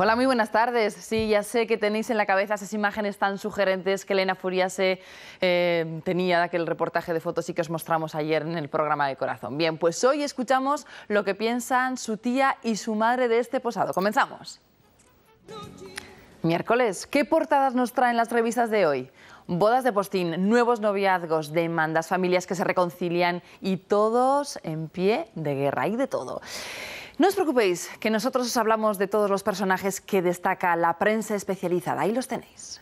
Hola, muy buenas tardes. Sí, ya sé que tenéis en la cabeza esas imágenes tan sugerentes que Elena Furiase eh, tenía de aquel reportaje de fotos y que os mostramos ayer en el programa de Corazón. Bien, pues hoy escuchamos lo que piensan su tía y su madre de este posado. Comenzamos. Miércoles, ¿qué portadas nos traen las revistas de hoy? Bodas de postín, nuevos noviazgos, demandas, familias que se reconcilian y todos en pie de guerra y de todo. No os preocupéis, que nosotros os hablamos de todos los personajes que destaca la prensa especializada. Ahí los tenéis.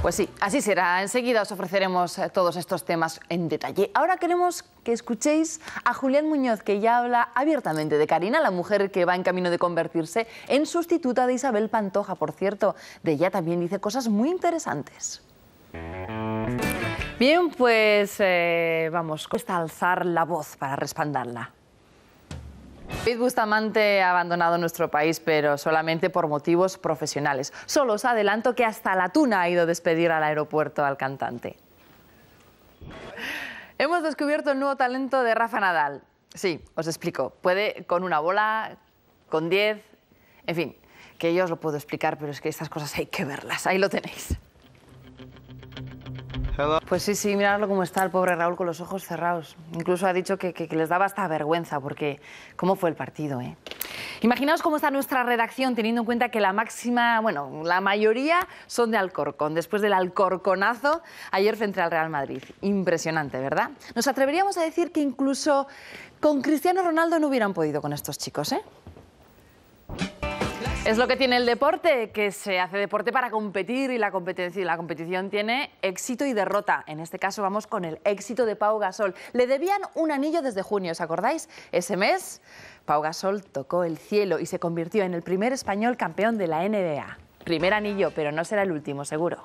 Pues sí, así será. Enseguida os ofreceremos eh, todos estos temas en detalle. Ahora queremos que escuchéis a Julián Muñoz, que ya habla abiertamente de Karina, la mujer que va en camino de convertirse en sustituta de Isabel Pantoja. Por cierto, de ella también dice cosas muy interesantes. Bien, pues eh, vamos, cuesta alzar la voz para respaldarla. David Bustamante ha abandonado nuestro país, pero solamente por motivos profesionales. Solo os adelanto que hasta la tuna ha ido a despedir al aeropuerto al cantante. Hemos descubierto el nuevo talento de Rafa Nadal. Sí, os explico. Puede con una bola, con diez, en fin, que yo os lo puedo explicar, pero es que estas cosas hay que verlas. Ahí lo tenéis. Pues sí, sí, mirarlo cómo está el pobre Raúl con los ojos cerrados. Incluso ha dicho que, les daba hasta vergüenza porque cómo fue el partido, ¿eh? Imaginaos cómo está nuestra redacción teniendo en cuenta que la máxima, bueno, la mayoría son de Alcorcón, después del Alcorconazo ayer frente al Real Madrid. Impresionante, ¿verdad? Nos atreveríamos a decir que incluso con Cristiano Ronaldo no hubieran podido con estos chicos, ¿eh? Es lo que tiene el deporte, que se hace deporte para competir y la, competencia, la competición tiene éxito y derrota. En este caso vamos con el éxito de Pau Gasol. Le debían un anillo desde junio, ¿os acordáis? Ese mes Pau Gasol tocó el cielo y se convirtió en el primer español campeón de la NBA. Primer anillo, pero no será el último, seguro.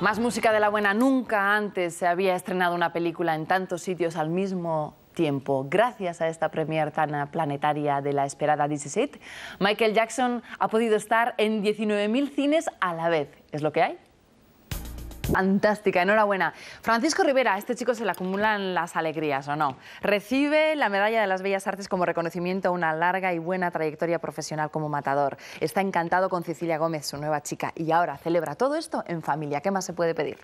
Más música de la buena. Nunca antes se había estrenado una película en tantos sitios al mismo tiempo. Gracias a esta premier tan planetaria de la esperada 17, Michael Jackson ha podido estar en 19.000 cines a la vez. ¿Es lo que hay? Fantástica, enhorabuena. Francisco Rivera, a este chico se le acumulan las alegrías, ¿o no? Recibe la medalla de las Bellas Artes como reconocimiento a una larga y buena trayectoria profesional como matador. Está encantado con Cecilia Gómez, su nueva chica, y ahora celebra todo esto en familia. ¿Qué más se puede pedir?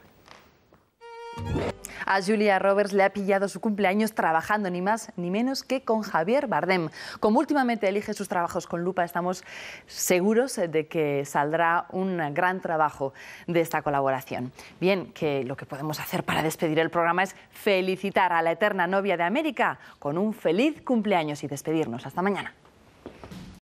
A Julia Roberts le ha pillado su cumpleaños trabajando ni más ni menos que con Javier Bardem. Como últimamente elige sus trabajos con lupa, estamos seguros de que saldrá un gran trabajo de esta colaboración. Bien, que lo que podemos hacer para despedir el programa es felicitar a la eterna novia de América con un feliz cumpleaños y despedirnos. Hasta mañana.